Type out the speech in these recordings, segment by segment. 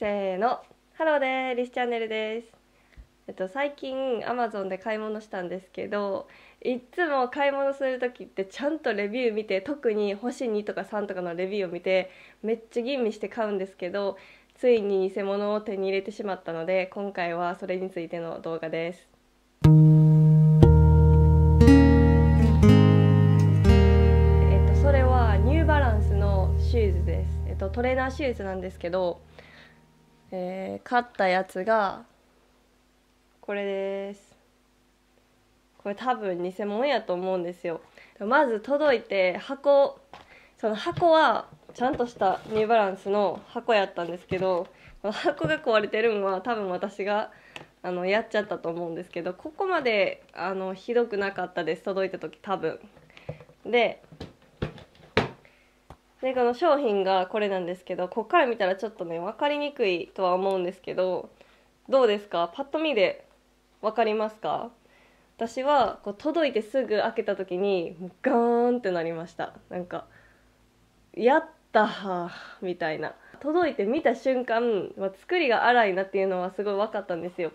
せーのハローでリスチャンネルですえっと最近アマゾンで買い物したんですけどいつも買い物する時ってちゃんとレビュー見て特に星2とか3とかのレビューを見てめっちゃ吟味して買うんですけどついに偽物を手に入れてしまったので今回はそれについての動画ですえっとそれはニューバランスのシューズですえっとトレーナーシューズなんですけどえー、ったやつがこれですこれ多分偽物やと思うんですよまず届いて箱その箱はちゃんとしたニューバランスの箱やったんですけど箱が壊れてるのは多分私があのやっちゃったと思うんですけどここまであのひどくなかったです届いた時多分ででこの商品がこれなんですけどこっから見たらちょっとね分かりにくいとは思うんですけどどうですかパッと見で分かりますか私はこう届いてすぐ開けた時にガーンってなりましたなんか「やったー」みたいな届いて見た瞬間、まあ、作りが荒いなっていうのはすごい分かったんですよ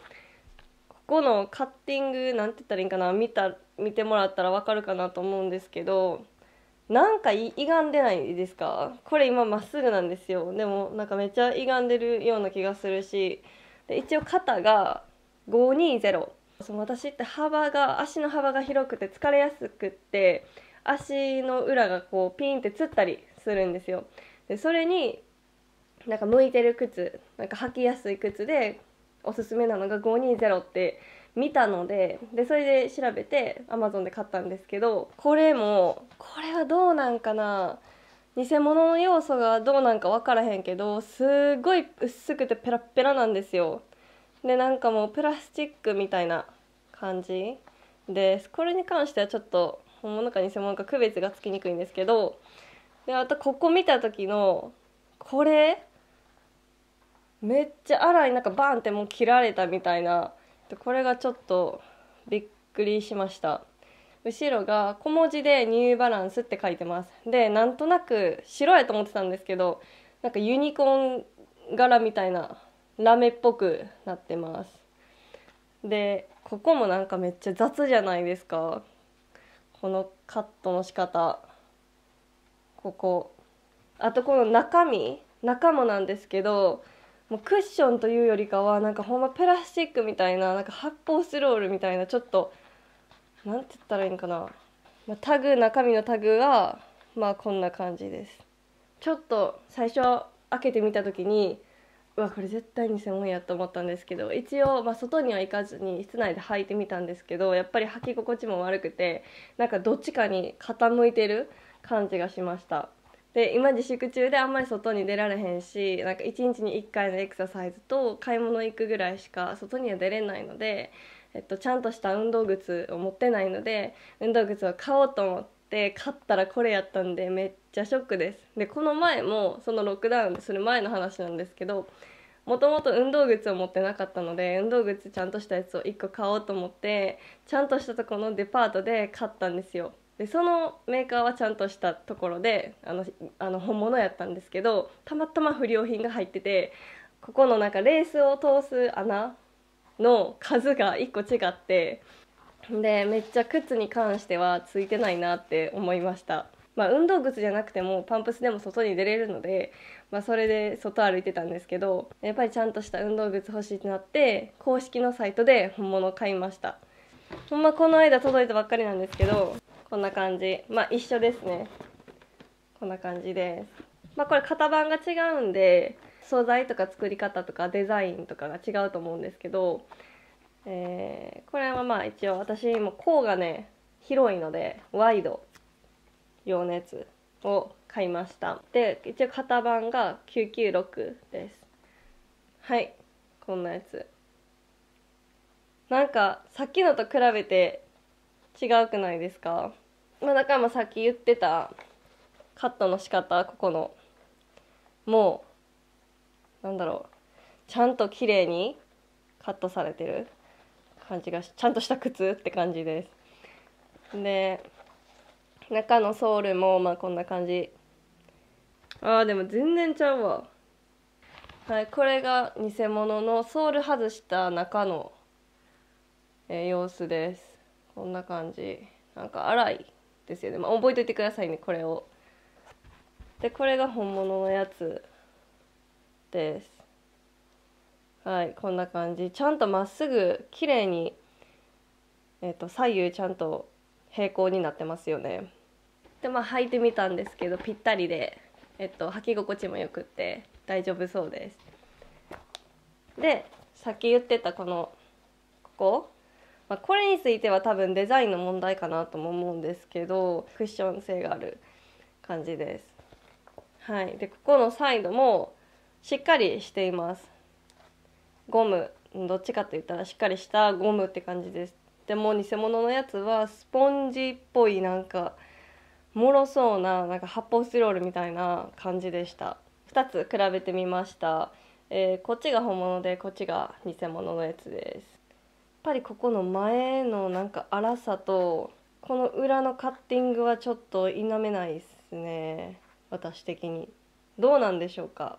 ここのカッティングなんて言ったらいいんかな見た見てもらったら分かるかなと思うんですけどなんかい歪んでないですかこれ今まっすぐなんですよでもなんかめっちゃ歪んでるような気がするしで一応肩が520その私って幅が足の幅が広くて疲れやすくって足の裏がこうピンってつったりするんですよでそれになんか向いてる靴なんか履きやすい靴でおすすめなのが520って見たのででそれで調べてアマゾンで買ったんですけどこれもこれはどうなんかな偽物の要素がどうなんか分からへんけどすごい薄くてペラペラなんですよでなんかもうプラスチックみたいな感じですこれに関してはちょっと本物か偽物か区別がつきにくいんですけどであとここ見た時のこれめっちゃ荒いなんかバンってもう切られたみたいなこれがちょっとびっくりしました後ろが小文字で「ニューバランス」って書いてますでなんとなく白やと思ってたんですけどなんかユニコーン柄みたいなラメっぽくなってますでここもなんかめっちゃ雑じゃないですかこのカットの仕方ここあとこの中身中もなんですけどもうクッションというよりかはなんかほんまプラスチックみたいななんか発泡スチロールみたいなちょっとなんて言ったらいいんかな、まあ、タグ中身のタグがまあこんな感じですちょっと最初開けてみた時にうわこれ絶対に専門やと思ったんですけど一応、まあ、外には行かずに室内で履いてみたんですけどやっぱり履き心地も悪くてなんかどっちかに傾いてる感じがしましたで今自粛中であんまり外に出られへんしなんか1日に1回のエクササイズと買い物行くぐらいしか外には出れないので、えっと、ちゃんとした運動靴を持ってないので運動靴を買おうと思って買ったらこれやったんでめっちゃショックですでこの前もそのロックダウンする前の話なんですけどもともと運動靴を持ってなかったので運動靴ちゃんとしたやつを1個買おうと思ってちゃんとしたとこのデパートで買ったんですよでそのメーカーはちゃんとしたところであのあの本物やったんですけどたまたま不良品が入っててここのなんかレースを通す穴の数が1個違ってでめっちゃ靴に関してはついてないなって思いました。まあ、運動靴じゃなくてもパンプスでも外に出れるので、まあ、それで外歩いてたんですけどやっぱりちゃんとした運動靴欲しいってなって公式のサイトで本物買いましたほんまこの間届いたばっかりなんですけどこんな感じまあ一緒ですねこんな感じですまあこれ型番が違うんで素材とか作り方とかデザインとかが違うと思うんですけど、えー、これはまあ一応私も甲がね広いのでワイド用のやつを買いましたで一応型番が996ですはいこんなやつなんかさっきのと比べて違うくないですか、まあ、だからまあさっき言ってたカットの仕方ここのもうなんだろうちゃんと綺麗にカットされてる感じがちゃんとした靴って感じです。で中のソールもまあこんな感じあーでも全然ちゃうわはいこれが偽物のソール外した中の、えー、様子ですこんな感じなんか粗いですよねまあ覚えといてくださいねこれをでこれが本物のやつですはいこんな感じちゃんとまっすぐ綺麗にえっ、ー、と左右ちゃんと平行になってますよねでまあ履いてみたんですけどぴったりでえっ、と履き心地もよくって大丈夫そうですでさっき言ってたこのここまあ、これについては多分デザインの問題かなとも思うんですけどクッション性がある感じです。はい、でここのサイドもしっかりしていますゴムどっちかと言ったらしっかりしたゴムって感じですでも偽物のやつはスポンジっぽいなんかもろそうななんか発泡スチロールみたいな感じでした2つ比べてみました、えー、こっちが本物でこっちが偽物のやつですぱりここの前のなんか粗さとこの裏のカッティングはちょっと否めないですね私的にどうなんでしょうか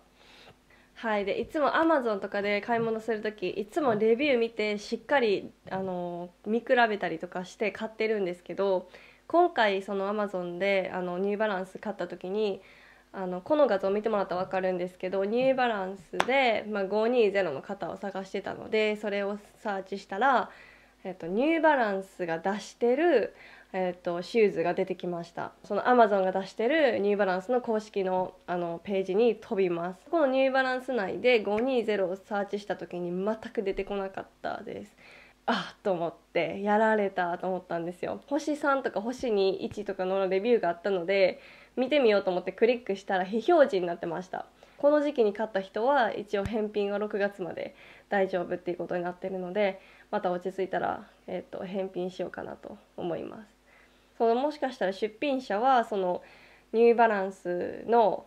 はいでいつも Amazon とかで買い物する時いつもレビュー見てしっかりあの見比べたりとかして買ってるんですけど今回その Amazon であのニューバランス買った時にあのこの画像を見てもらったら分かるんですけどニューバランスで、まあ、520の型を探してたのでそれをサーチしたら、えっと、ニューバランスが出してる、えっと、シューズが出てきましたそのアマゾンが出してるニューバランスの公式のあのページに飛びますこのニューバランス内で520をサーチした時に全く出てこなかったですあと思ってやられたと思ったんですよ星3とか星21とかのレビューがあったので見てみようと思ってクリックしたら非表示になってましたこの時期に買った人は一応返品は6月まで大丈夫っていうことになってるのでまた落ち着いたら、えーと返品しようかなと思いますそのもしかしたら出品者はそのニューバランスの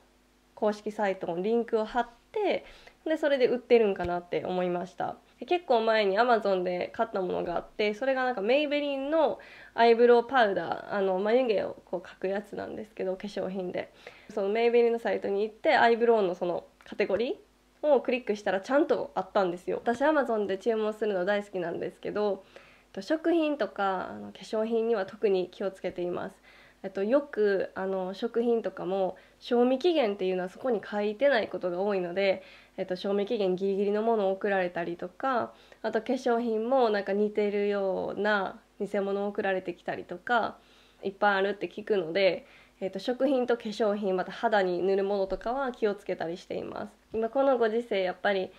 公式サイトのリンクを貼ってでそれで売ってるんかなって思いましたで結構前にアマゾンで買ったものがあってそれがなんかメイベリンのアイブロウパウダーあの眉毛をこう描くやつなんですけど化粧品でそのメイベリンのサイトに行ってアイブロウのそのカテゴリーをクリックしたらちゃんとあったんですよ私アマゾンで注文するの大好きなんですけど食品とかあの化粧品には特に気をつけていますえとよくあの食品とかも賞味期限っていうのはそこに書いてないことが多いのでえっと、賞味期限ギリギリのものを送られたりとかあと化粧品もなんか似てるような偽物を送られてきたりとかいっぱいあるって聞くので、えっと、食品と化粧品また肌に塗るものとかは気をつけたりしています。今このご時世やっぱり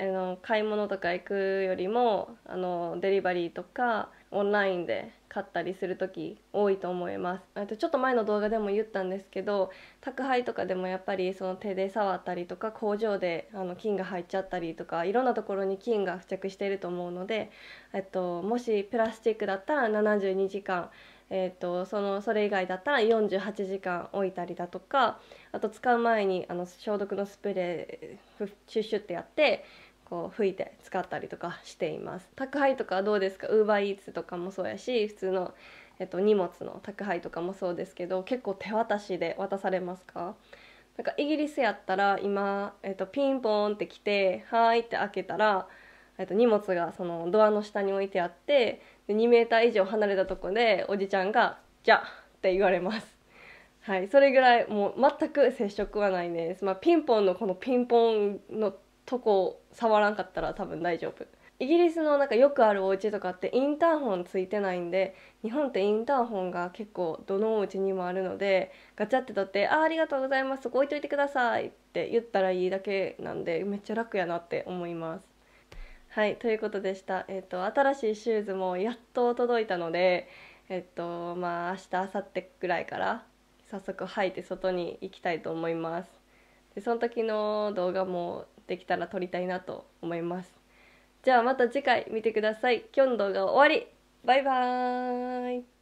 あの買い物とか行くよりもあのデリバリーとかオンラインで買ったりする時多いと思いますあとちょっと前の動画でも言ったんですけど宅配とかでもやっぱりその手で触ったりとか工場であの菌が入っちゃったりとかいろんなところに菌が付着していると思うので、えっと、もしプラスチックだったら72時間えーと、そのそれ以外だったら48時間置いたりだとかあと使う前にあの消毒のスプレーシュッシュってやってこう拭いて使ったりとかしています宅配とかどうですか UberEats とかもそうやし普通の、えっと、荷物の宅配とかもそうですけど結構手渡しで渡されますかなんかイギリスやったら今、えっと、ピンポーンって来て「はーい」って開けたら、えっと、荷物がそのドアの下に置いてあってで2ー以上離れたとこでおじちゃんが「じゃ」って言われますはい、それぐらいもう全く接触はないです、まあ、ピンポンのこのピンポンのとこ触らんかったら多分大丈夫イギリスのなんかよくあるお家とかってインターホンついてないんで日本ってインターホンが結構どのお家にもあるのでガチャって取って「あありがとうございますそこ置いといてください」って言ったらいいだけなんでめっちゃ楽やなって思います。はいということでした、えーと、新しいシューズもやっと届いたのでえっ、ー、とまあ明日明後日ぐらいから早速履いて外に行きたいと思います。でその時の動画もできたら撮りたいなと思いますじゃあまた次回見てください今日の動画終わりバイバーイ